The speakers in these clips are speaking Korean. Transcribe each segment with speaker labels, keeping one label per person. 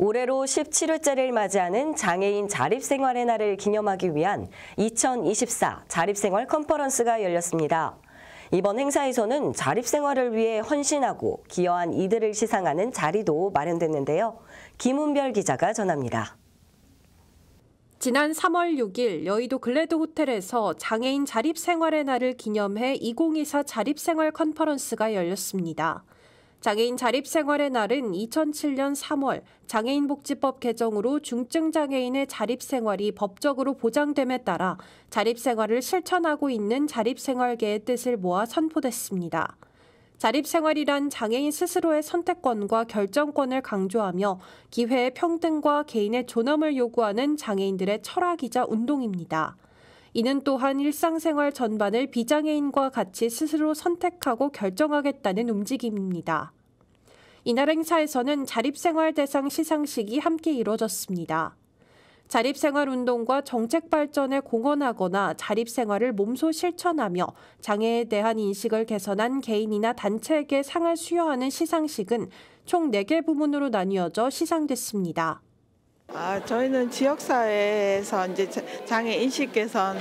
Speaker 1: 올해로 17회째를 맞이하는 장애인 자립생활의 날을 기념하기 위한 2024 자립생활 컨퍼런스가 열렸습니다. 이번 행사에서는 자립생활을 위해 헌신하고 기여한 이들을 시상하는 자리도 마련됐는데요. 김은별 기자가 전합니다.
Speaker 2: 지난 3월 6일 여의도 글래드 호텔에서 장애인 자립생활의 날을 기념해 2024 자립생활 컨퍼런스가 열렸습니다. 장애인 자립생활의 날은 2007년 3월 장애인복지법 개정으로 중증장애인의 자립생활이 법적으로 보장됨에 따라 자립생활을 실천하고 있는 자립생활계의 뜻을 모아 선포됐습니다. 자립생활이란 장애인 스스로의 선택권과 결정권을 강조하며 기회의 평등과 개인의 존엄을 요구하는 장애인들의 철학이자 운동입니다. 이는 또한 일상생활 전반을 비장애인과 같이 스스로 선택하고 결정하겠다는 움직임입니다. 이날 행사에서는 자립생활 대상 시상식이 함께 이뤄졌습니다. 자립생활 운동과 정책 발전에 공헌하거나 자립생활을 몸소 실천하며 장애에 대한 인식을 개선한 개인이나 단체에게 상을 수여하는 시상식은 총 4개 부문으로 나뉘어져
Speaker 3: 시상됐습니다. 아, 저희는 지역사회에서 이제 장애 인식 개선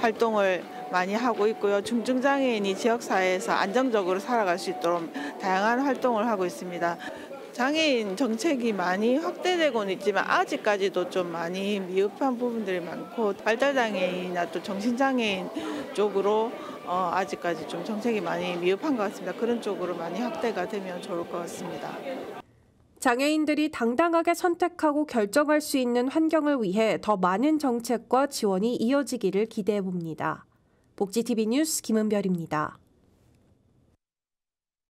Speaker 3: 활동을 많이 하고 있고요. 중증장애인이 지역사회에서 안정적으로 살아갈 수 있도록 다양한 활동을 하고 있습니다. 장애인 정책이 많이 확대되고는 있지만 아직까지도 좀 많이 미흡한 부분들이 많고 발달장애인이나 또 정신장애인 쪽으로 어, 아직까지 좀 정책이 많이 미흡한 것 같습니다. 그런 쪽으로 많이 확대가 되면 좋을 것 같습니다.
Speaker 2: 장애인들이 당당하게 선택하고 결정할 수 있는 환경을 위해 더 많은 정책과 지원이 이어지기를 기대해 봅니다. 복지TV 뉴스 김은별입니다.